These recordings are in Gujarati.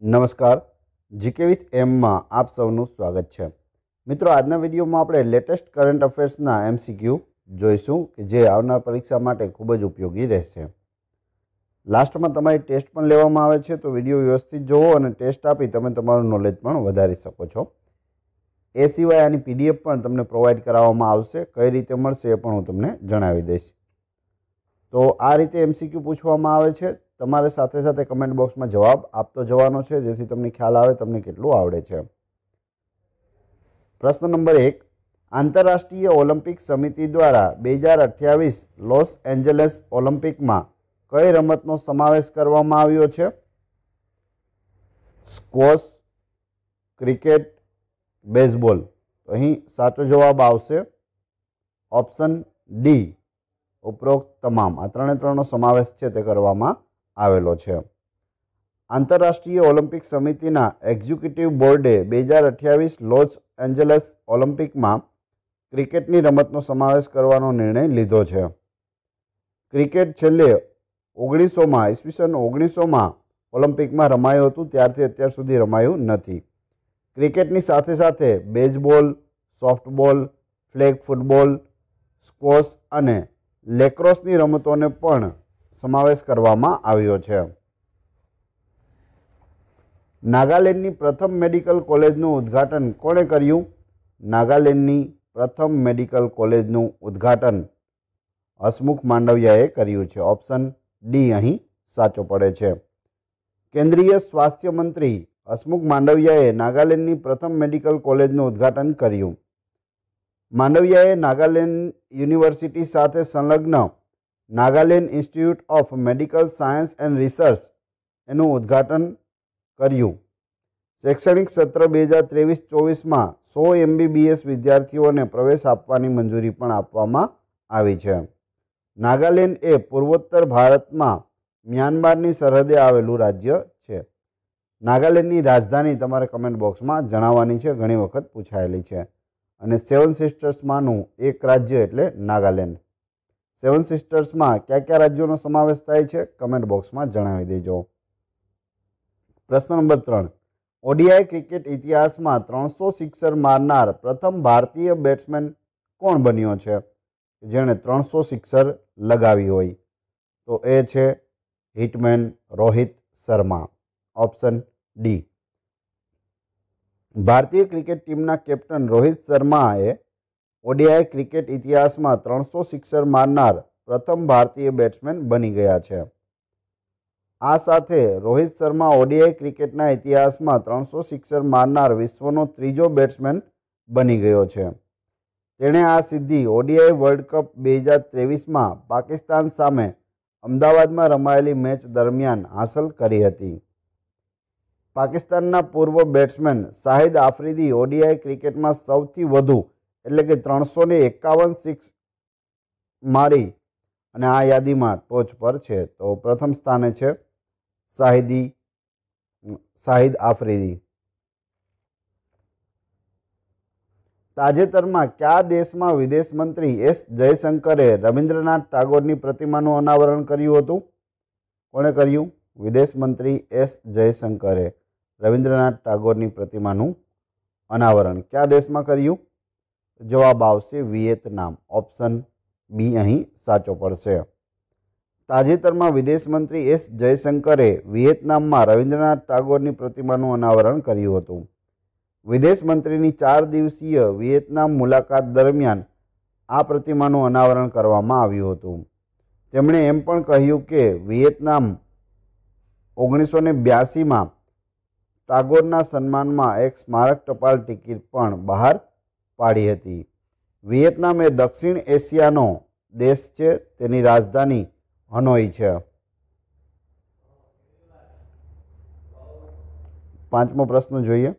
નમસ્કાર જીકે વિથ એમમાં આપ સૌનું સ્વાગત છે મિત્રો આજના વિડીયોમાં આપણે લેટેસ્ટ કરંટ અફેર્સના એમસીક્યુ જોઈશું કે જે આવનાર પરીક્ષા માટે ખૂબ જ ઉપયોગી રહેશે લાસ્ટમાં તમારી ટેસ્ટ પણ લેવામાં આવે છે તો વિડીયો વ્યવસ્થિત જોવો અને ટેસ્ટ આપી તમે તમારું નોલેજ પણ વધારી શકો છો એ સિવાય આની પીડીએફ પણ તમને પ્રોવાઈડ કરાવવામાં આવશે કઈ રીતે મળશે એ પણ હું તમને જણાવી દઈશ તો આ રીતે એમસીક્યુ પૂછવામાં આવે છે તમારે સાથે સાથે કમેન્ટ બોક્સમાં જવાબ આપતો જવાનો છે જેથી તમને ખ્યાલ આવે તમને કેટલું આવડે છે પ્રશ્ન નંબર એક આંતરરાષ્ટ્રીય ઓલિમ્પિક સમિતિ દ્વારા બે હજાર અઠ્યાવીસ લોસ એન્જલસ ઓલિમ્પિકમાં કઈ રમતનો સમાવેશ કરવામાં આવ્યો છે સ્કોશ ક્રિકેટ બેઝબોલ અહીં સાચો જવાબ આવશે ઓપ્શન ડી ઉપરોક્ત તમામ આ ત્રણે ત્રણનો સમાવેશ છે તે કરવામાં આવેલો છે આંતરરાષ્ટ્રીય ઓલિમ્પિક સમિતિના એક્ઝિક્યુટિવ બોર્ડે બે હજાર અઠ્યાવીસ લોસ એન્જલસ ઓલિમ્પિકમાં ક્રિકેટની રમતનો સમાવેશ કરવાનો નિર્ણય લીધો છે ક્રિકેટ છેલ્લે ઓગણીસોમાં ઈસવીસન ઓગણીસોમાં ઓલિમ્પિકમાં રમાયું હતું ત્યારથી અત્યાર સુધી રમાયું નથી ક્રિકેટની સાથે સાથે baseball softball flag football squash અને લેક્રોસની રમતોને પણ સમાવેશ કરવામાં આવ્યો છે નાગાલેન્ડની પ્રથમ મેડિકલ કોલેજનું ઉદ્ઘાટન કોણે કર્યું નાગાલેન્ડની પ્રથમ મેડિકલ કોલેજનું ઉદ્ઘાટન હસમુખ માંડવિયાએ કર્યું છે ઓપ્શન ડી અહીં સાચો પડે છે કેન્દ્રીય સ્વાસ્થ્ય મંત્રી હસમુખ માંડવિયાએ નાગાલેન્ડની પ્રથમ મેડિકલ કોલેજનું ઉદ્ઘાટન કર્યું માંડવિયાએ નાગાલેન્ડ યુનિવર્સિટી સાથે સંલગ્ન Nagaland institute of medical science and research એનું ઉદ્ઘાટન કર્યું શૈક્ષણિક સત્ર બે હજાર ત્રેવીસ ચોવીસમાં સો એમબીબીએસ વિદ્યાર્થીઓને પ્રવેશ આપવાની મંજૂરી પણ આપવામાં આવી છે નાગાલેન્ડ એ પૂર્વોત્તર ભારતમાં મ્યાનમારની સરહદે આવેલું રાજ્ય છે નાગાલેન્ડની રાજધાની તમારે કમેન્ટ બોક્સમાં જણાવવાની છે ઘણી વખત પૂછાયેલી છે અને સેવન સિસ્ટર્સમાંનું એક રાજ્ય એટલે નાગાલેન્ડ સેવન સિસ્ટર્સમાં કયા કયા રાજ્યોનો સમાવેશ થાય છે કમેન્ટ બોક્સમાં જણાવી દેજો પ્રશ્ન નંબર ત્રણ ઓડીઆઈ ક્રિકેટ ઇતિહાસમાં ત્રણસો સિક્સર મારનાર પ્રથમ ભારતીય બેટ્સમેન કોણ બન્યો છે જેણે ત્રણસો સિક્સર લગાવી હોય તો એ છે hitman Rohit Sharma option D ભારતીય ક્રિકેટ ટીમના કેપ્ટન રોહિત શર્માએ ઓડીઆઈ ક્રિકેટ ઇતિહાસમાં ત્રણસો સિક્સર મારનાર પ્રથમ ભારતીય બેટ્સમેન બની ગયા છે આ સાથે રોહિત શર્મા ઓડીઆઈ ક્રિકેટના ઇતિહાસમાં ત્રણસો સિક્સર મારનાર વિશ્વનો ત્રીજો બેટ્સમેન બની ગયો છે તેણે આ સિદ્ધિ ઓડીઆઈ વર્લ્ડ કપ બે હજાર ત્રેવીસમાં પાકિસ્તાન સામે અમદાવાદમાં રમાયેલી મેચ દરમિયાન હાંસલ કરી હતી પાકિસ્તાનના પૂર્વ બેટ્સમેન શાહિદ આફ્રિદી ઓડીઆઈ ક્રિકેટમાં સૌથી વધુ એટલે કે ત્રણસો ને એકાવન સિક્સ મારી અને આ યાદીમાં ટોચ પર છે તો પ્રથમ સ્થાને છે શાહિદી શાહિદ આફ્રિદી તાજેતરમાં કયા દેશમાં વિદેશ મંત્રી એસ જયશંકરે રવિન્દ્રનાથ ટાગોરની પ્રતિમાનું અનાવરણ કર્યું હતું કોણે કર્યું વિદેશ મંત્રી એસ જયશંકરે રવિન્દ્રનાથ ટાગોરની પ્રતિમાનું અનાવરણ કયા દેશમાં કર્યું જવાબ આવશે વિયેતનામ ઓપ્શન બી અહીં સાચો પડશે તાજેતરમાં વિદેશ મંત્રી એસ જયશંકરે વિયેતનામમાં રવિન્દ્રનાથ ટાગોરની પ્રતિમાનું અનાવરણ કર્યું હતું વિદેશ મંત્રીની ચાર દિવસીય વિયેતનામ મુલાકાત દરમિયાન આ પ્રતિમાનું અનાવરણ કરવામાં આવ્યું હતું તેમણે એમ પણ કહ્યું કે વિયેતનામ ઓગણીસો ને બ્યાસીમાં ટાગોરના સન્માનમાં એક સ્મારક ટપાલ ટિકિટ પણ બહાર પાડી હતી વિયેતનામ એ દક્ષિણ એશિયાનો દેશ છે તેની રાજધાની હનોઈ છે પાંચમો પ્રશ્ન જોઈએ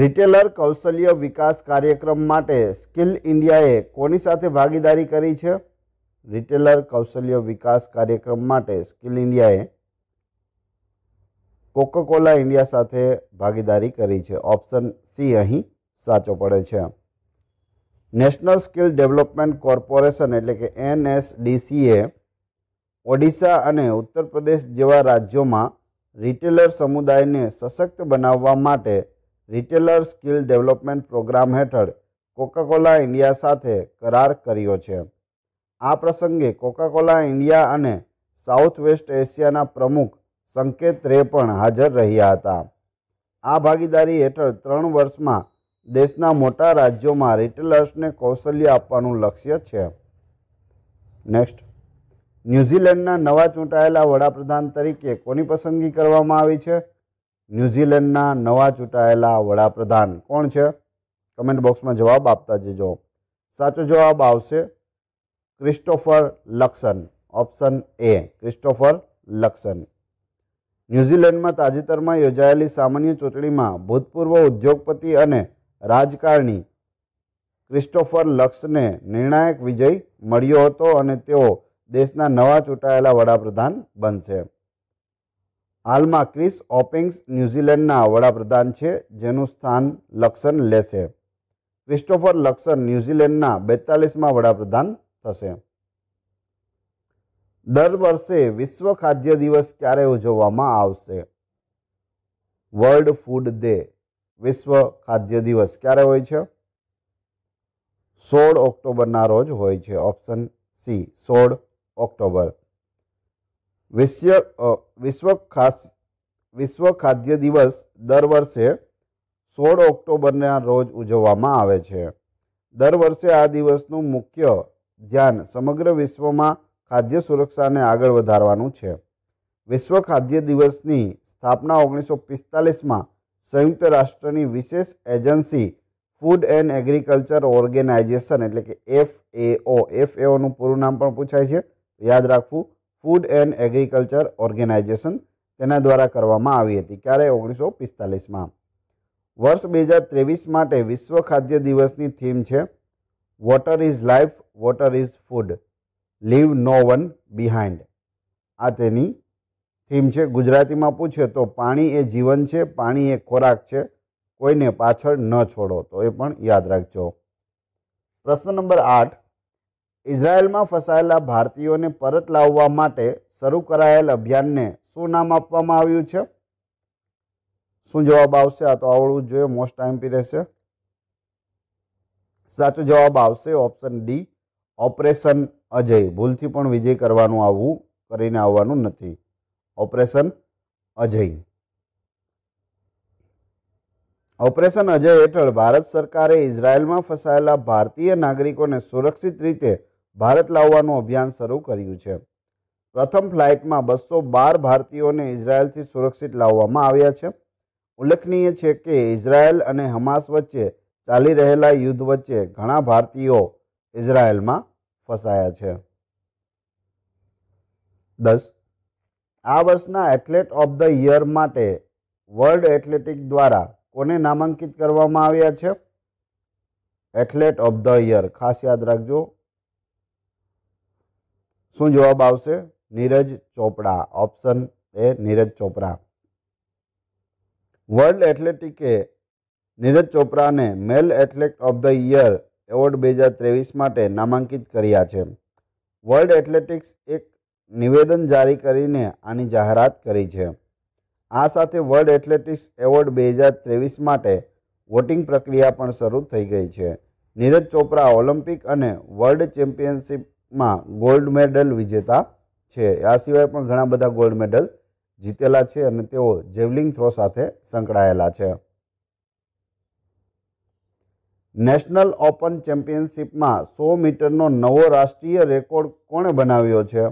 રિટેલર કૌશલ્ય વિકાસ કાર્યક્રમ માટે સ્કિલ ઇન્ડિયાએ કોની સાથે ભાગીદારી કરી છે રિટેલર કૌશલ્ય વિકાસ કાર્યક્રમ માટે સ્કિલ ઇન્ડિયાએ કોકાકોલા ઇન્ડિયા સાથે ભાગીદારી કરી છે ઓપ્શન સી અહીં સાચો પડે છે નેશનલ સ્કિલ ડેવલપમેન્ટ કોર્પોરેશન એટલે કે એનએસડીસીએ ઓડિશા અને ઉત્તર પ્રદેશ જેવા રાજ્યોમાં રિટેલર સમુદાયને સશક્ત બનાવવા માટે રિટેલર સ્કિલ ડેવલપમેન્ટ પ્રોગ્રામ હેઠળ કોકાકોલા ઇન્ડિયા સાથે કરાર કર્યો છે આ પ્રસંગે કોકાકોલા ઇન્ડિયા અને સાઉથ વેસ્ટ એશિયાના પ્રમુખ સંકેત રે પણ હાજર રહ્યા હતા આ ભાગીદારી હેઠળ ત્રણ વર્ષમાં દેશના મોટા રાજ્યોમાં રિટેલર્સને કૌશલ્ય આપવાનું લક્ષ્ય છે નેક્સ્ટ ન્યૂઝીલેન્ડના નવા ચૂંટાયેલા વડાપ્રધાન તરીકે કોની પસંદગી કરવામાં આવી છે ન્યૂઝીલેન્ડના નવા ચૂંટાયેલા વડાપ્રધાન કોણ છે કમેન્ટ બોક્સમાં જવાબ આપતા જજો સાચો જવાબ આવશે Christopher Luxon option A Christopher Luxon ન્યૂઝીલેન્ડમાં તાજેતરમાં યોજાયેલી સામાન્ય ચૂંટણીમાં ભૂતપૂર્વ ઉદ્યોગપતિ અને રાજકારણી ક્રિસ્ટોફર લક્ષને નિર્ણાયક વિજય મળ્યો હતો અને તેઓ દેશના નવા ચૂંટાયેલા વડાપ્રધાન બનશે હાલમાં ક્રિસ ઓપિંગ્સ ન્યૂઝીલેન્ડના વડાપ્રધાન છે જેનું સ્થાન લક્ષન લેશે ક્રિસ્ટોફર લક્સન ન્યૂઝીલેન્ડના બેતાલીસમાં વડાપ્રધાન થશે દર વર્ષે વિશ્વ ખાદ્ય દિવસ ક્યારે ઉજવવામાં આવશે વર્લ્ડ ફૂડ ડે વિશ્વ ખાદ્ય દિવસ ક્યારે હોય છે સોળ ઓક્ટોબરના રોજ હોય છે ઓપ્શન સી સોળ ઓક્ટોબર વિશ્વ વિશ્વ ખાસ વિશ્વ ખાદ્ય દિવસ દર વર્ષે સોળ ઓક્ટોબરના રોજ ઉજવવામાં આવે છે દર વર્ષે આ દિવસનું મુખ્ય ધ્યાન સમગ્ર વિશ્વમાં ખાદ્ય સુરક્ષાને આગળ વધારવાનું છે વિશ્વ ખાદ્ય દિવસની સ્થાપના ઓગણીસો પિસ્તાલીસમાં સંયુક્ત રાષ્ટ્રની વિશેષ agency food and agriculture organization એટલે કે એફ એઓ એફ એઓનું પૂરું નામ પણ પૂછાય છે યાદ રાખવું ફૂડ એન્ડ એગ્રીકલ્ચર ઓર્ગેનાઇઝેશન તેના દ્વારા કરવામાં આવી હતી ક્યારે ઓગણીસો પિસ્તાલીસમાં વર્ષ બે હજાર ત્રેવીસ માટે વિશ્વ ખાદ્ય દિવસની થીમ છે water is life water is food leave no one behind આ તેની થીમ છે ગુજરાતીમાં પૂછે તો પાણી એ જીવન છે પાણી એ ખોરાક છે કોઈને પાછળ ન છોડો તો એ પણ યાદ રાખજો પ્રશ્ન નંબર આઠ ઇઝરાયેલમાં ફસાયેલા ભારતીયોને પરત લાવવા માટે શરૂ કરાયેલ અભિયાનને શું નામ આપવામાં આવ્યું છે શું જવાબ આવશે આ તો આવડવું જોઈએ મોસ્ટ ટાઈમ પી રહેશે સાચો જવાબ આવશે ઓપ્શન ડી ઓપરેશન અજય ભૂલથી પણ વિજય કરવાનું આવવું કરીને આવવાનું નથી ઓપરેશન અજય ઓપરેશન અજય હેઠળ ભારત સરકારે ઇઝરાયલમાં ફસાયેલા ભારતીય નાગરિકોને સુરક્ષિત રીતે ભારત લાવવાનું અભિયાન શરૂ કર્યું છે પ્રથમ ફ્લાઇટમાં બસો બાર ભારતીયોને ઇઝરાયલથી સુરક્ષિત લાવવામાં આવ્યા છે ઉલ્લેખનીય છે કે ઇઝરાયલ અને હમાસ વચ્ચે ચાલી રહેલા યુદ્ધ વચ્ચે ઘણા ભારતીયો ઇઝરાયલમાં ફસાયા છે દસ આ વર્ષના એથ્લેટ ઓફ ધ યર માટે વર્લ્ડ એથ્લેટિક દ્વારા કોને નામાંકિત કરવામાં આવ્યા છે એથ્લેટ ઓફ ધ યર ખાસ યાદ રાખજો શું જવાબ આવશે Neeraj Chopra option A Neeraj Chopra world એથ્લેટિકે નીરજ ચોપરાને male athlete of the year award બે હજાર ત્રેવીસ માટે નામાંકિત કર્યા છે વર્લ્ડ એથ્લેટિક્સ એક નિવેદન જારી કરીને આની જાહેરાત કરી છે આ સાથે વર્લ્ડ એથ્લેટિક્સ એવોર્ડ બે હજાર ત્રેવીસ માટે વોટિંગ પ્રક્રિયા પણ શરૂ થઈ ગઈ છે નીરજ ચોપરા ઓલિમ્પિક અને વર્લ્ડ ચેમ્પિયનશિપમાં ગોલ્ડ મેડલ વિજેતા છે આ સિવાય પણ ઘણા બધા ગોલ્ડ મેડલ જીતેલા છે અને તેઓ જેવલિંગ થ્રો સાથે સંકળાયેલા છે નેશનલ ઓપન ચેમ્પિયનશિપમાં સો મીટરનો નવો રાષ્ટ્રીય રેકોર્ડ કોણે બનાવ્યો છે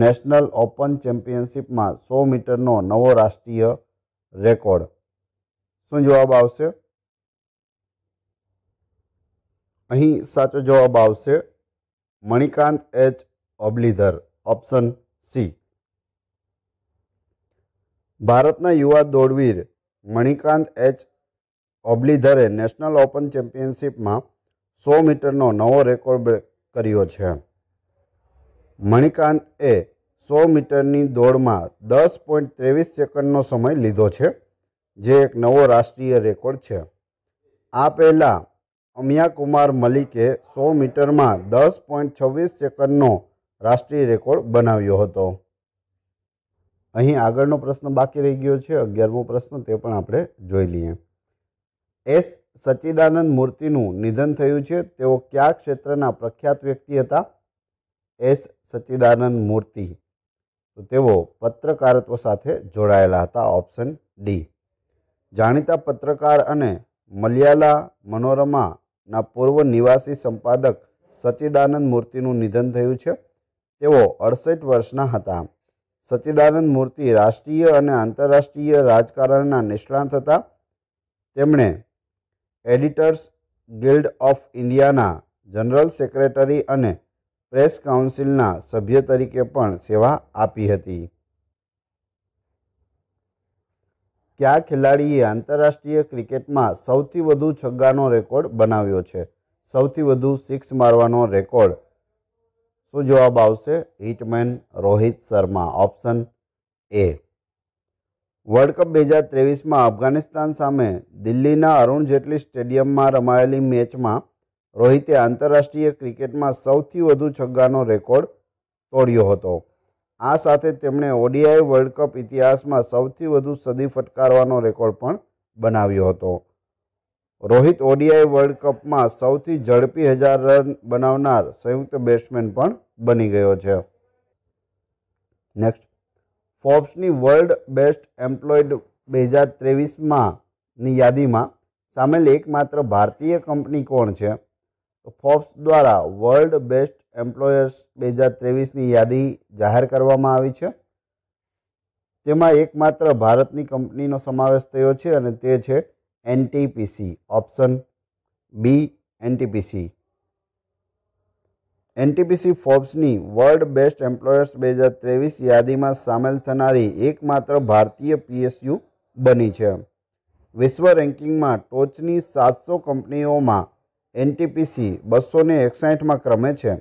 નેશનલ ઓપન ચેમ્પિયનશિપમાં સો મીટરનો નવો રાષ્ટ્રીય રેકોર્ડ શું જવાબ આવશે અહીં સાચો જવાબ આવશે Manikanta H Hoblidhar option C ભારતના યુવા દોડવીર મણિકાંત એચ ઓબ્લીધરે નેશનલ ઓપન ચેમ્પિયનશિપમાં સો મીટરનો નવો રેકોર્ડ કર્યો છે મણિકાંત એ સો મીટરની દોડમાં દસ પોઈન્ટ ત્રેવીસ સેકન્ડનો સમય લીધો છે જે એક નવો રાષ્ટ્રીય રેકોર્ડ છે આ પહેલાં અમિયા કુમાર મલિકે સો મીટરમાં દસ પોઈન્ટ છવ્વીસ સેકન્ડનો રાષ્ટ્રીય રેકોર્ડ બનાવ્યો હતો અહીં આગળનો પ્રશ્ન બાકી રહી ગયો છે અગિયારમો પ્રશ્ન તે પણ આપણે જોઈ લઈએ એસ સચ્ચિદાનંદ મૂર્તિનું નિધન થયું છે તેઓ કયા ક્ષેત્રના પ્રખ્યાત વ્યક્તિ હતા એસ સચ્ચિદાનંદ મૂર્તિ તો તેઓ પત્રકારત્વ સાથે જોડાયેલા હતા ઓપ્શન ડી જાણીતા પત્રકાર અને મલયાલા મનોરમાના પૂર્વ નિવાસી સંપાદક સચ્ચિદાનંદ મૂર્તિનું નિધન થયું છે તેઓ અડસઠ વર્ષના હતા સચ્ચિદાનંદ મૂર્તિ રાષ્ટ્રીય અને આંતરરાષ્ટ્રીય રાજકારણના નિષ્ણાંત હતા તેમણે એડિટર્સ ગિલ્ડ ઓફ ઇન્ડિયાના જનરલ સેક્રેટરી અને પ્રેસ કાઉન્સિલના સભ્ય તરીકે પણ સેવા આપી હતી કયા ખેલાડીએ આંતરરાષ્ટ્રીય ક્રિકેટમાં સૌથી વધુ છગ્ગાનો રેકોર્ડ બનાવ્યો છે સૌથી વધુ સિક્સ મારવાનો રેકોર્ડ શું જવાબ આવશે hitman Rohit Sharma option A world cup બે હજાર ત્રેવીસમાં અફઘાનિસ્તાન સામે દિલ્હીના અરુણ જેટલી સ્ટેડિયમમાં રમાયેલી મેચમાં રોહિતે આંતરરાષ્ટ્રીય ક્રિકેટમાં સૌથી વધુ છગ્ગાનો રેકોર્ડ તોડ્યો હતો આ સાથે તેમણે ઓડીઆઈ વર્લ્ડ કપ ઇતિહાસમાં સૌથી વધુ સદી ફટકારવાનો રેકોર્ડ પણ બનાવ્યો હતો રોહિત ઓડીઆઈ વર્લ્ડ કપમાં સૌથી ઝડપી હજાર રન બનાવનાર સંયુક્ત બેટ્સમેન પણ બની ગયો છે નેક્સ્ટ ફોર્બ્સની વર્લ્ડ બેસ્ટ એમ્પ્લોઈડ બે હજાર ત્રેવીસમાંની યાદીમાં સામેલ એકમાત્ર ભારતીય કંપની કોણ છે તો ફોર્બ્સ દ્વારા વર્લ્ડ બેસ્ટ એમ્પ્લોયર્સ બે હજાર ત્રેવીસની યાદી જાહેર કરવામાં આવી છે તેમાં એકમાત્ર ભારતની કંપનીનો સમાવેશ થયો છે અને તે છે NTPC option B NTPC NTPC ફોર્બ્સની વર્લ્ડ બેસ્ટ એમ્પ્લોયર્સ બે હજાર ત્રેવીસ યાદીમાં સામેલ થનારી એકમાત્ર ભારતીય પીએસયુ બની છે વિશ્વ રેન્કિંગમાં ટોચની સાતસો કંપનીઓમાં એનટીપીસી બસોને એકસાઠમાં ક્રમે છે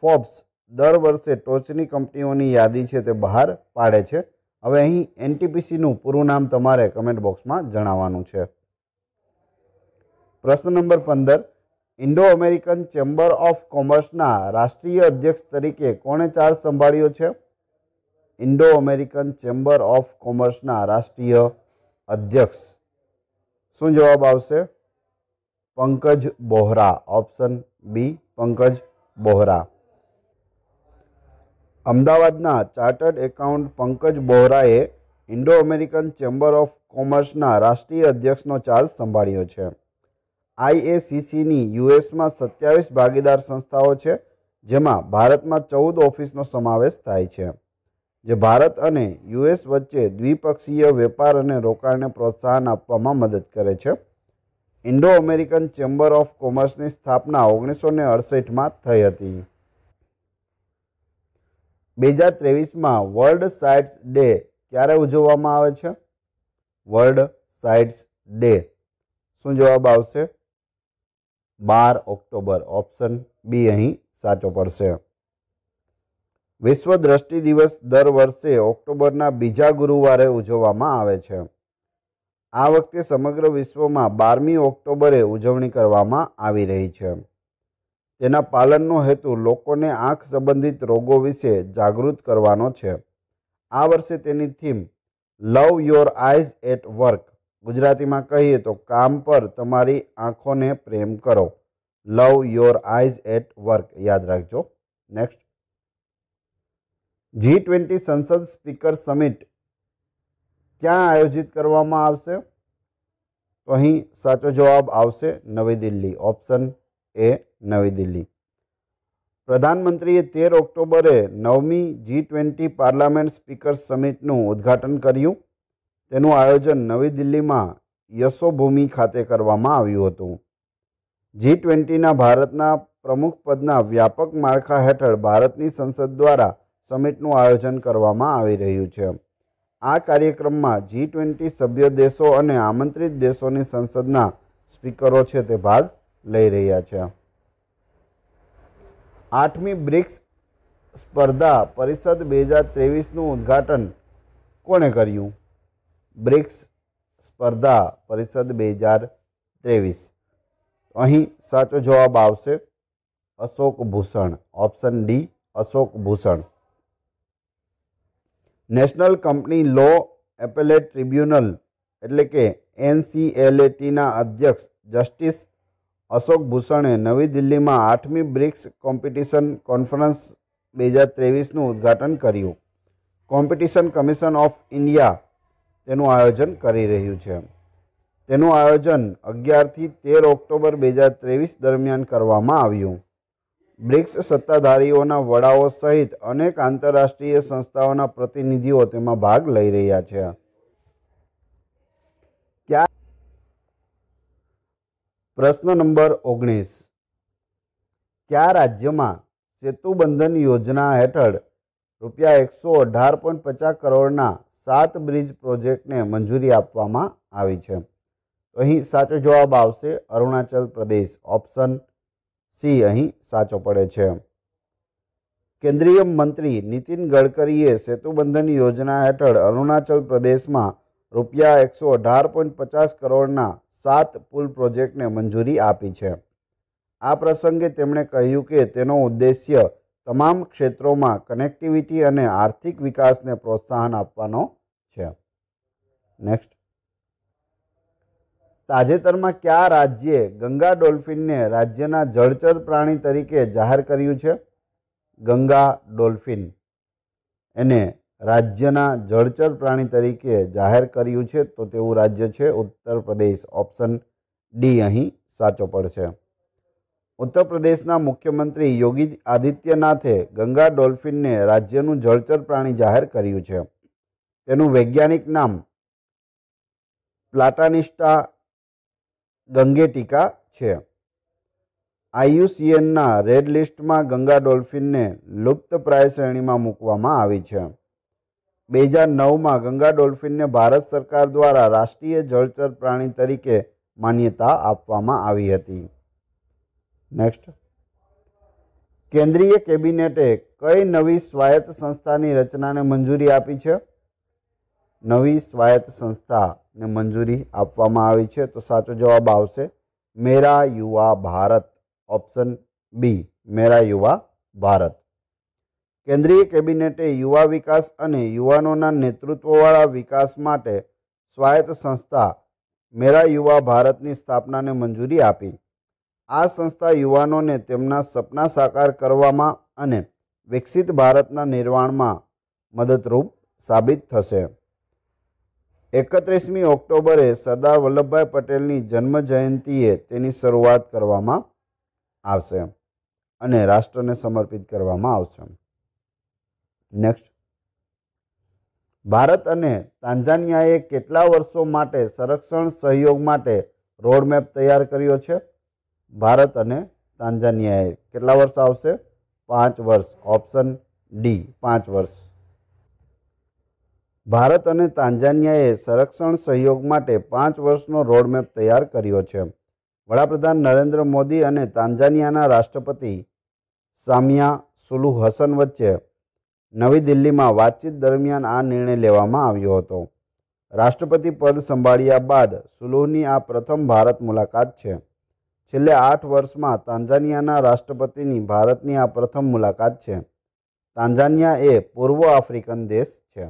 ફોર્બ્સ દર વર્ષે ટોચની કંપનીઓની યાદી છે તે બહાર પાડે છે હવે અહીં એનટીપીસીનું પૂરું નામ તમારે કમેન્ટ બોક્સમાં જણાવવાનું છે પ્રશ્ન નંબર પંદર ઇન્ડો અમેરિકન ચેમ્બર ઓફ કોમર્સના રાષ્ટ્રીય અધ્યક્ષ તરીકે કોણે ચાર્જ સંભાળ્યો છે ઇન્ડો અમેરિકન ચેમ્બર ઓફ કોમર્સના રાષ્ટ્રીય અધ્યક્ષ શું જવાબ આવશે પંકજ બોહરા ઓપ્શન બી પંકજ બોહરા અમદાવાદના ચાર્ટર્ડ એકાઉન્ટ પંકજ બોહરાએ ઇન્ડો અમેરિકન ચેમ્બર ઓફ કોમર્સના રાષ્ટ્રીય અધ્યક્ષનો ચાર્જ સંભાળ્યો છે આઈએસીસીની યુએસમાં સત્યાવીસ ભાગીદાર સંસ્થાઓ છે જેમાં ભારતમાં ચૌદ ઓફિસનો સમાવેશ થાય છે જે ભારત અને યુએસ વચ્ચે દ્વિપક્ષીય વેપાર અને રોકાણને પ્રોત્સાહન આપવામાં મદદ કરે છે ઇન્ડો અમેરિકન ચેમ્બર ઓફ કોમર્સની સ્થાપના ઓગણીસો ને અડસઠમાં થઈ હતી બે હજાર ત્રેવીસમાં વર્લ્ડ સાઇટ્સ ડે ક્યારે ઉજવવામાં આવે છે વર્લ્ડ સાઇટ્સ ડે શું જવાબ આવશે બાર ઓક્ટોબર ઓપ્શન બી અહીં સાચો પડશે વિશ્વ દ્રષ્ટિ દિવસ દર વર્ષે ઓક્ટોબરના બીજા ગુરુવારે ઉજવવામાં આવે છે આ વખતે સમગ્ર વિશ્વમાં બારમી ઓક્ટોબરે ઉજવણી કરવામાં આવી રહી છે તેના પાલનનો હેતુ લોકોને આંખ સંબંધિત રોગો વિશે જાગૃત કરવાનો છે આ વર્ષે તેની theme love your eyes at work ગુજરાતીમાં કહીએ તો કામ પર તમારી આંખોને પ્રેમ કરો love your eyes at work યાદ રાખજો નેક્સ્ટ જી ટ્વેન્ટી સંસદ સ્પીકર સમિટ ક્યાં આયોજિત કરવામાં આવશે તો અહીં સાચો જવાબ આવશે નવી દિલ્હી ઓપ્શન એ નવી દિલ્હી પ્રધાનમંત્રીએ તેર ઓક્ટોબરે નવમી જી ટ્વેન્ટી પાર્લામેન્ટ સ્પીકર્સ સમિટનું ઉદ્ઘાટન કર્યું તેનું આયોજન નવી દિલ્હીમાં યશોભૂમિ ખાતે કરવામાં આવ્યું હતું જી ટ્વેન્ટીના ભારતના પ્રમુખ પદના વ્યાપક માળખા હેઠળ ભારતની સંસદ દ્વારા સમિટનું આયોજન કરવામાં આવી રહ્યું છે આ કાર્યક્રમમાં જી ટ્વેન્ટી સભ્ય દેશો અને આમંત્રિત દેશોની સંસદના સ્પીકરો છે તે ભાગ લઈ રહ્યા છે આઠમી બ્રિક્સ સ્પર્ધા પરિષદ બે હજાર ત્રેવીસનું ઉદ્ઘાટન કોણે કર્યું બ્રિક્સ સ્પર્ધા પરિષદ બે હજાર ત્રેવીસ અહીં સાચો જવાબ આવશે Ashok Bhushan option D Ashok Bhushan national company law appellate tribunal એટલે કે એનસીએલએટીના અધ્યક્ષ જસ્ટિસ અશોક ભૂષણે નવી દિલ્હીમાં આઠમી બ્રિક્સ કોમ્પિટિશન કોન્ફરન્સ બે હજાર ત્રેવીસનું ઉદ્ઘાટન કર્યું કોમ્પિટિશન કમિશન ઓફ ઇન્ડિયા તેનું આયોજન કરી રહ્યું છે તેનું આયોજન અગિયારથી તેર ઓક્ટોબર બે હજાર ત્રેવીસ દરમિયાન કરવામાં આવ્યું બ્રિક્સ સત્તાધારીઓના વડાઓ સહિત અનેક આંતરરાષ્ટ્રીય સંસ્થાઓના પ્રતિનિધિઓ તેમાં ભાગ લઈ રહ્યા છે ક્યાં પ્રશ્ન નંબર ઓગણીસ કયા રાજ્યમાં સેતુબંધન યોજના હેઠળ રૂપિયા એકસો અઢાર પોઈન્ટ પચાસ કરોડના સાત બ્રિજ પ્રોજેક્ટને મંજૂરી આપવામાં આવી છે અહીં સાચો જવાબ આવશે અરુણાચલ પ્રદેશ ઓપ્શન સી અહીં સાચો પડે છે કેન્દ્રીય મંત્રી નીતિન ગડકરીએ સેતુબંધન યોજના હેઠળ અરુણાચલ પ્રદેશમાં રૂપિયા એકસો અઢાર પોઈન્ટ પચાસ કરોડના સાત પુલ પ્રોજેક્ટને મંજૂરી આપી છે આ પ્રસંગે તેમણે કહ્યું કે તેનો ઉદ્દેશ્ય તમામ ક્ષેત્રોમાં કનેક્ટિવિટી અને આર્થિક વિકાસને પ્રોત્સાહન આપવાનો છે નેક્સ્ટ તાજેતરમાં કયા રાજ્યે ગંગા ડોલ્ફિનને રાજ્યના જળચર પ્રાણી તરીકે જાહેર કર્યું છે ગંગા ડોલ્ફિન એને રાજ્યના જળચર પ્રાણી તરીકે જાહેર કર્યું છે તો તેવું રાજ્ય છે ઉત્તર પ્રદેશ ઓપ્શન ડી અહીં સાચો પડશે ઉત્તર પ્રદેશના મુખ્યમંત્રી યોગી આદિત્યનાથે ગંગા ડોલ્ફિનને રાજ્યનું જળચર પ્રાણી જાહેર કર્યું છે તેનું વૈજ્ઞાનિક નામ પ્લાટાનિસ્ટા ટીકા છે આઈયુસીએનના રેડ લિસ્ટમાં ગંગા ડોલ્ફિનને લુપ્તપ્રાય શ્રેણીમાં મૂકવામાં આવી છે બે હજાર નવમાં ગંગા ડોલ્ફિનને ભારત સરકાર દ્વારા રાષ્ટ્રીય જળચર પ્રાણી તરીકે માન્યતા આપવામાં આવી હતી નેક્સ્ટ કેન્દ્રીય કેબિનેટે કઈ નવી સ્વાયત્ત સંસ્થાની રચનાને મંજૂરી આપી છે નવી સ્વાયત્ત સંસ્થા ને મંજૂરી આપવામાં આવી છે તો સાચો જવાબ આવશે મેરા યુવા ભારત ઓપ્શન બી મેરા યુવા ભારત કેન્દ્રીય કેબિનેટે યુવા વિકાસ અને યુવાનોના નેતૃત્વવાળા વિકાસ માટે સ્વાયત્ત સંસ્થા મેરા યુવા ભારતની સ્થાપનાને મંજૂરી આપી આ સંસ્થા યુવાનોને તેમના સપના સાકાર કરવામાં અને વિકસિત ભારતના નિર્માણમાં મદદરૂપ સાબિત થશે એકત્રીસમી ઓક્ટોબરે સરદાર વલ્લભભાઈ પટેલની જન્મજયંતીએ તેની શરૂઆત કરવામાં આવશે અને રાષ્ટ્રને સમર્પિત કરવામાં આવશે નેક્સ્ટ ભારત અને તાંઝાનિયાએ કેટલા વર્ષો માટે સંરક્ષણ સહયોગ માટે રોડમેપ તૈયાર કર્યો છે ભારત અને તાંઝાનિયાએ કેટલા વર્ષ આવશે પાંચ વર્ષ ઓપ્શન ડી પાંચ વર્ષ ભારત અને તાંઝાનિયાએ સંરક્ષણ સહયોગ માટે પાંચ વર્ષનો રોડમેપ તૈયાર કર્યો છે વડાપ્રધાન નરેન્દ્ર મોદી અને તાંઝાનિયાના રાષ્ટ્રપતિ સામિયા સુલુ હસન વચ્ચે નવી દિલ્હીમાં વાતચીત દરમિયાન આ નિર્ણય લેવામાં આવ્યો હતો રાષ્ટ્રપતિ પદ સંભાળ્યા બાદ સુલુહની આ પ્રથમ ભારત મુલાકાત છે છેલ્લે આઠ વર્ષમાં તાંઝાનિયાના રાષ્ટ્રપતિની ભારતની આ પ્રથમ મુલાકાત છે તાંઝાનિયા એ પૂર્વ આફ્રિકન દેશ છે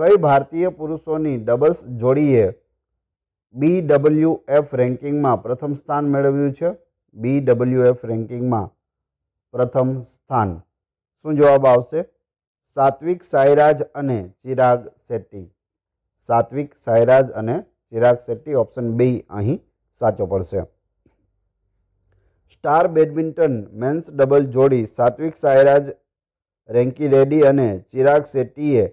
કઈ ભારતીય પુરુષોની ડબલ્સ જોડીએ બી ડબલ્યુ એફ રેન્કિંગમાં પ્રથમ સ્થાન મેળવ્યું છે બી ડબલ્યુ એફ રેન્કિંગમાં પ્રથમ સ્થાન શું જવાબ આવશે સાત્વિક સાયરાજ અને ચિરાગ શેટ્ટી સાત્વિક સાયરાજ અને ચિરાગ શેટ્ટી ઓપ્શન બી અહીં સાચો પડશે સ્ટાર બેડમિન્ટન મેન્સ ડબલ જોડી સાત્વિક સાયરાજ રેન્કી રેડ્ડી અને ચિરાગ શેટ્ટીએ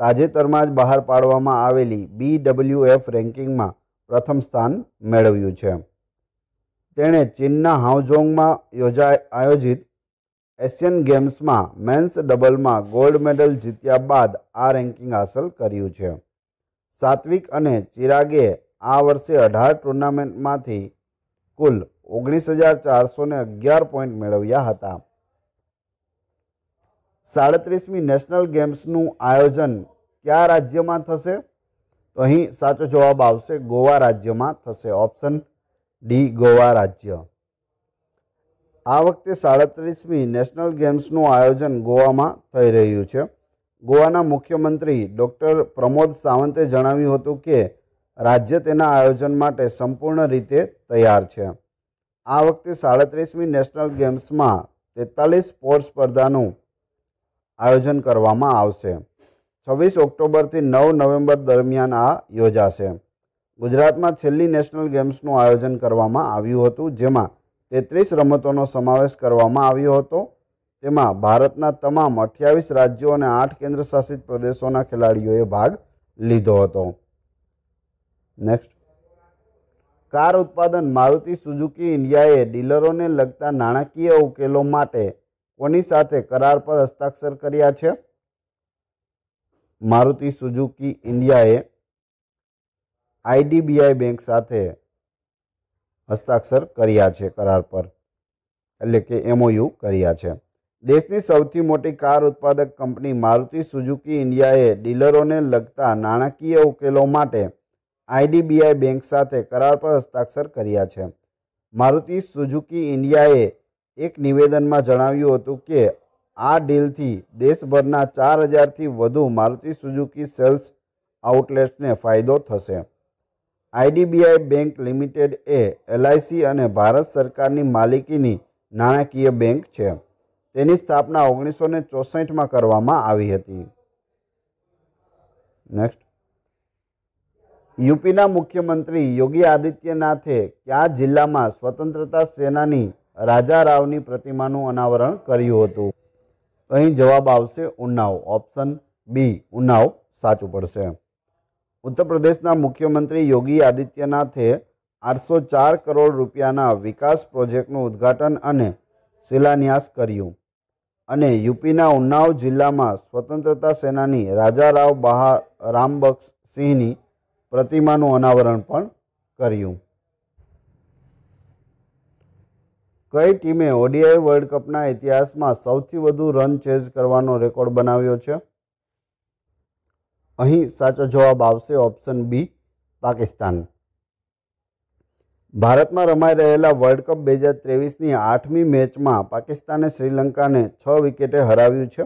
તાજેતરમાં જ બહાર પાડવામાં આવેલી બી ડબલ્યુ એફ રેન્કિંગમાં પ્રથમ સ્થાન મેળવ્યું છે તેણે ચીનના હાઉઝોંગમાં યોજા આયોજિત એશિયન ગેમ્સમાં મેન્સ ડબલમાં ગોલ્ડ મેડલ જીત્યા બાદ આ રેન્કિંગ હાંસલ કર્યું છે સાત્વિક અને ચિરાગે આ વર્ષે અઢાર ટુર્નામેન્ટમાંથી કુલ ઓગણીસ હજાર ચારસો અગિયાર પોઈન્ટ મેળવ્યા હતા સાડત્રીસમી નેશનલ ગેમ્સનું આયોજન કયા રાજ્યમાં થશે તો અહીં સાચો જવાબ આવશે ગોવા રાજ્યમાં થશે ઓપ્શન ડી ગોવા રાજ્ય આ વખતે સાડત્રીસમી નેશનલ ગેમ્સનું આયોજન ગોવામાં થઈ રહ્યું છે ગોવાના મુખ્યમંત્રી ડૉક્ટર પ્રમોદ સાવંતે જણાવ્યું હતું કે રાજ્ય તેના આયોજન માટે સંપૂર્ણ રીતે તૈયાર છે આ વખતે સાડત્રીસમી નેશનલ ગેમ્સમાં તેતાલીસ સ્પોર્ટ સ્પર્ધાનું આયોજન કરવામાં આવશે છવ્વીસ ઓક્ટોબરથી નવ નવેમ્બર દરમિયાન આ યોજાશે ગુજરાતમાં છેલ્લી નેશનલ ગેમ્સનું આયોજન કરવામાં આવ્યું હતું જેમાં તેત્રીસ રમતોનો સમાવેશ કરવામાં આવ્યો હતો તેમાં ભારતના તમામ અઠ્યાવીસ રાજ્યો અને આઠ કેન્દ્રશાસિત પ્રદેશોના ખેલાડીઓએ ભાગ લીધો હતો નેક્સ્ટ કાર ઉત્પાદન મારુતિ સુઝુકી ઇન્ડિયાએ ડીલરોને લગતા નાણાકીય ઉકેલો માટે કોની સાથે કરાર પર હસ્તાક્ષર કર્યા છે મારુતિ સુઝુકી ઇન્ડિયાએ આઈડીબીઆઈ બેંક સાથે હસ્તાક્ષર કર્યા છે કરાર પર એટલે કે એમઓયુ કર્યા છે દેશની સૌથી મોટી કાર ઉત્પાદક કંપની મારુતિ સુઝુકી ઇન્ડિયાએ ડીલરોને લગતા નાણાકીય ઉકેલો માટે આઈડીબીઆઈ બેંક સાથે કરાર પર હસ્તાક્ષર કર્યા છે મારુતિ સુઝુકી ઇન્ડિયાએ એક નિવેદનમાં જણાવ્યું હતું કે આ ડીલથી દેશભરના ચાર હજારથી વધુ મારુતિ સુઝુકી સેલ્સ આઉટલેટ્સને ફાયદો થશે આઈડીબીઆઈ બેંક લિમિટેડ એ એલઆઈસી અને ભારત સરકારની માલિકીની નાણાકીય બેંક છે તેની સ્થાપના ઓગણીસો ને ચોસઠમાં કરવામાં આવી હતી નેક્સ્ટ યુપીના મુખ્યમંત્રી યોગી આદિત્યનાથે કયા જિલ્લામાં સ્વતંત્રતા સેનાની રાજા રાવની પ્રતિમાનું અનાવરણ કર્યું હતું અહીં જવાબ આવશે ઉન્નાવ ઓપ્શન બી ઉન્નાવ સાચું પડશે ઉત્તર પ્રદેશના મુખ્યમંત્રી યોગી આદિત્યનાથે આઠસો ચાર કરોડ રૂપિયાના વિકાસ પ્રોજેક્ટનું ઉદ્ઘાટન અને શિલાન્યાસ કર્યું અને યુપીના ઉન્નાવ જિલ્લામાં સ્વતંત્રતા સેનાની રાજા રાવ બહાર રામબક્ષ સિંહની પ્રતિમાનું અનાવરણ પણ કર્યું કઈ ટીમે ઓડીઆઈ વર્લ્ડ કપના ઇતિહાસમાં સૌથી વધુ રન ચેઝ કરવાનો રેકોર્ડ બનાવ્યો છે અહીં સાચો જવાબ આવશે ઓપ્શન બી પાકિસ્તાન ભારતમાં રમાઈ રહેલા વર્લ્ડ કપ બે હજાર ત્રેવીસની આઠમી મેચમાં પાકિસ્તાને શ્રીલંકાને છ વિકેટે હરાવ્યું છે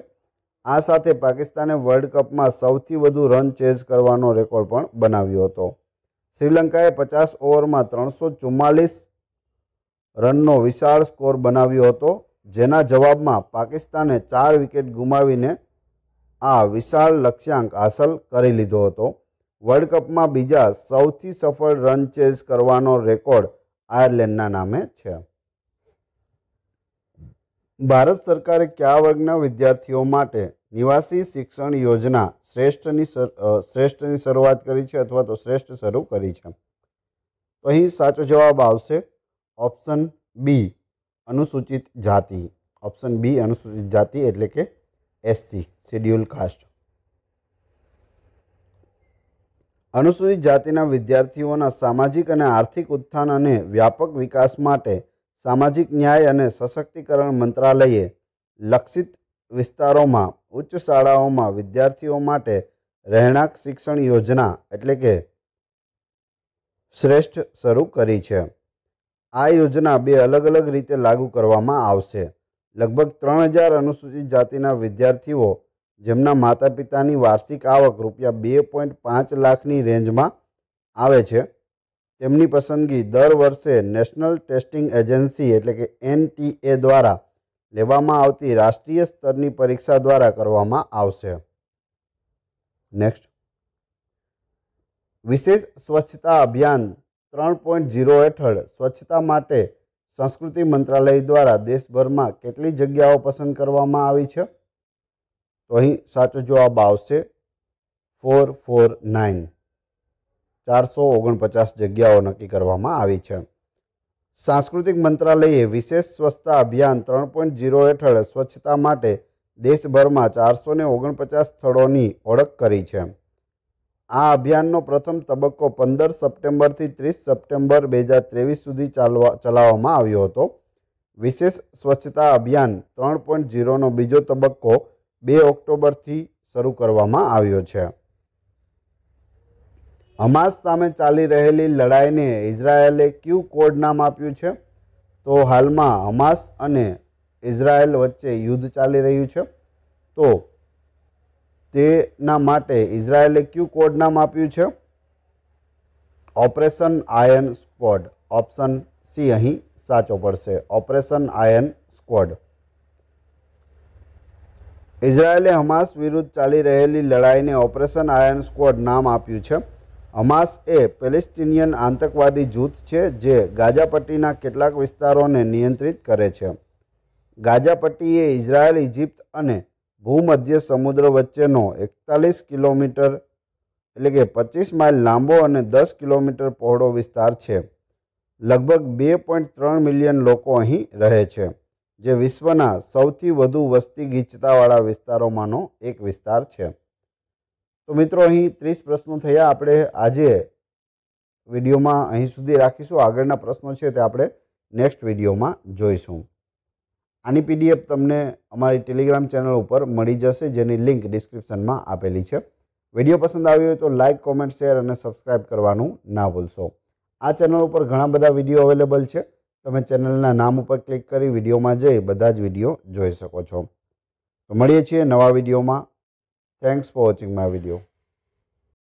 આ સાથે પાકિસ્તાને વર્લ્ડ કપમાં સૌથી વધુ રન ચેઝ કરવાનો રેકોર્ડ પણ બનાવ્યો હતો શ્રીલંકાએ પચાસ ઓવરમાં ત્રણસો ચુમ્માલીસ રનનો વિશાળ સ્કોર બનાવ્યો હતો જેના જવાબમાં પાકિસ્તાને ચાર વિકેટ ગુમાવીને આ વિશાળ લક્ષ્યાંક હાંસલ કરી લીધો હતો વર્લ્ડ કપમાં બીજા સૌથી સફળ રન ચેઝ કરવાનો રેકોર્ડ આયર્લેન્ડના નામે છે ભારત સરકારે કયા વર્ગના વિદ્યાર્થીઓ માટે નિવાસી શિક્ષણ યોજના શ્રેષ્ઠની શ્રેષ્ઠની શરૂઆત કરી છે અથવા તો શ્રેષ્ઠ શરૂ કરી છે તો અહીં સાચો જવાબ આવશે ઓપ્શન બી અનુસૂચિત જાતિ ઓપ્શન બી અનુસૂચિત જાતિ એટલે કે એસસી શેડ્યુલ કાસ્ટ અનુસૂચિત જાતિના વિદ્યાર્થીઓના સામાજિક અને આર્થિક ઉત્થાન અને વ્યાપક વિકાસ માટે સામાજિક ન્યાય અને સશક્તિકરણ મંત્રાલયે લક્ષિત વિસ્તારોમાં ઉચ્ચ શાળાઓમાં વિદ્યાર્થીઓ માટે રહેણાંક શિક્ષણ યોજના એટલે કે શ્રેષ્ઠ શરૂ કરી છે આ યોજના બે અલગ અલગ રીતે લાગુ કરવામાં આવશે લગભગ ત્રણ હજાર અનુસૂચિત જાતિના વિદ્યાર્થીઓ જેમના માતા પિતાની વાર્ષિક આવક રૂપિયા બે પોઈન્ટ પાંચ લાખની રેન્જમાં આવે છે તેમની પસંદગી દર વર્ષે નેશનલ ટેસ્ટિંગ એજન્સી એટલે કે એનટીએ દ્વારા લેવામાં આવતી રાષ્ટ્રીય સ્તરની પરીક્ષા દ્વારા કરવામાં આવશે નેક્સ્ટ વિશેષ સ્વચ્છતા અભિયાન ત્રણ પોઈન્ટ ઝીરો હેઠળ સ્વચ્છતા માટે સંસ્કૃતિ મંત્રાલય દ્વારા દેશભરમાં કેટલી જગ્યાઓ પસંદ કરવામાં આવી છે તો અહીં સાચો જવાબ આવશે ફોર ફોર નાઇન ચારસો ઓગણપચાસ જગ્યાઓ નક્કી કરવામાં આવી છે સાંસ્કૃતિક મંત્રાલયે વિશેષ સ્વચ્છતા અભિયાન ત્રણ પોઈન્ટ ઝીરો હેઠળ સ્વચ્છતા માટે દેશભરમાં ચારસો ઓગણપચાસ સ્થળોની ઓળખ કરી છે આ અભિયાનનો પ્રથમ તબક્કો પંદર સપ્ટેમ્બરથી ત્રીસ સપ્ટેમ્બર બે હજાર ત્રેવીસ સુધી ચાલવા ચલાવવામાં આવ્યો હતો વિશેષ સ્વચ્છતા અભિયાન ત્રણ પોઈન્ટ ઝીરોનો બીજો તબક્કો બે ઓક્ટોબરથી શરૂ કરવામાં આવ્યો છે હમાસ સામે ચાલી રહેલી લડાઈને ઇઝરાયેલે ક્યુ કોડ નામ આપ્યું છે તો હાલમાં હમાસ અને ઇઝરાયેલ વચ્ચે યુદ્ધ ચાલી રહ્યું છે તો તેના માટે ઇઝરાયલે ક્યુ કોડ નામ આપ્યું છે operation iron squad option C અહીં સાચો પડશે ઓપરેશન આયન સ્ક્વોડ ઇઝરાયેલે હમાસ વિરુદ્ધ ચાલી રહેલી લડાઈને ઓપરેશન આયન સ્ક્વોડ નામ આપ્યું છે હમાસ એ પેલેસ્ટિનિયન આતંકવાદી જૂથ છે જે ગાઝાપટ્ટીના કેટલાક વિસ્તારોને નિયંત્રિત કરે છે ગાઝાપટ્ટી એ ઇઝરાયેલ ઇજિપ્ત અને ભૂમધ્ય સમુદ્ર વચ્ચેનો એકતાલીસ કિલોમીટર એટલે કે પચીસ માઇલ લાંબો અને દસ કિલોમીટર પહોળો વિસ્તાર છે લગભગ બે પોઈન્ટ ત્રણ મિલિયન લોકો અહીં રહે છે જે વિશ્વના સૌથી વધુ વસ્તી ગીચતાવાળા વિસ્તારોમાંનો એક વિસ્તાર છે તો મિત્રો અહીં ત્રીસ પ્રશ્નો થયા આપણે આજે વિડીયોમાં અહીં સુધી રાખીશું આગળના પ્રશ્નો છે તે આપણે નેક્સ્ટ વિડીયોમાં જોઈશું આની પીડીએફ તમને અમારી ટેલિગ્રામ ચેનલ ઉપર મળી જશે જેની લિંક ડિસ્ક્રિપ્શનમાં આપેલી છે વિડીયો પસંદ આવ્યો હોય તો લાઇક કોમેન્ટ શેર અને સબસ્ક્રાઇબ કરવાનું ના ભૂલશો આ ચેનલ ઉપર ઘણા બધા વિડીયો અવેલેબલ છે તમે ચેનલના નામ ઉપર ક્લિક કરી વિડીયોમાં જઈ બધા જ વિડીયો જોઈ શકો છો તો મળીએ છીએ નવા વિડીયોમાં thanks for watching my video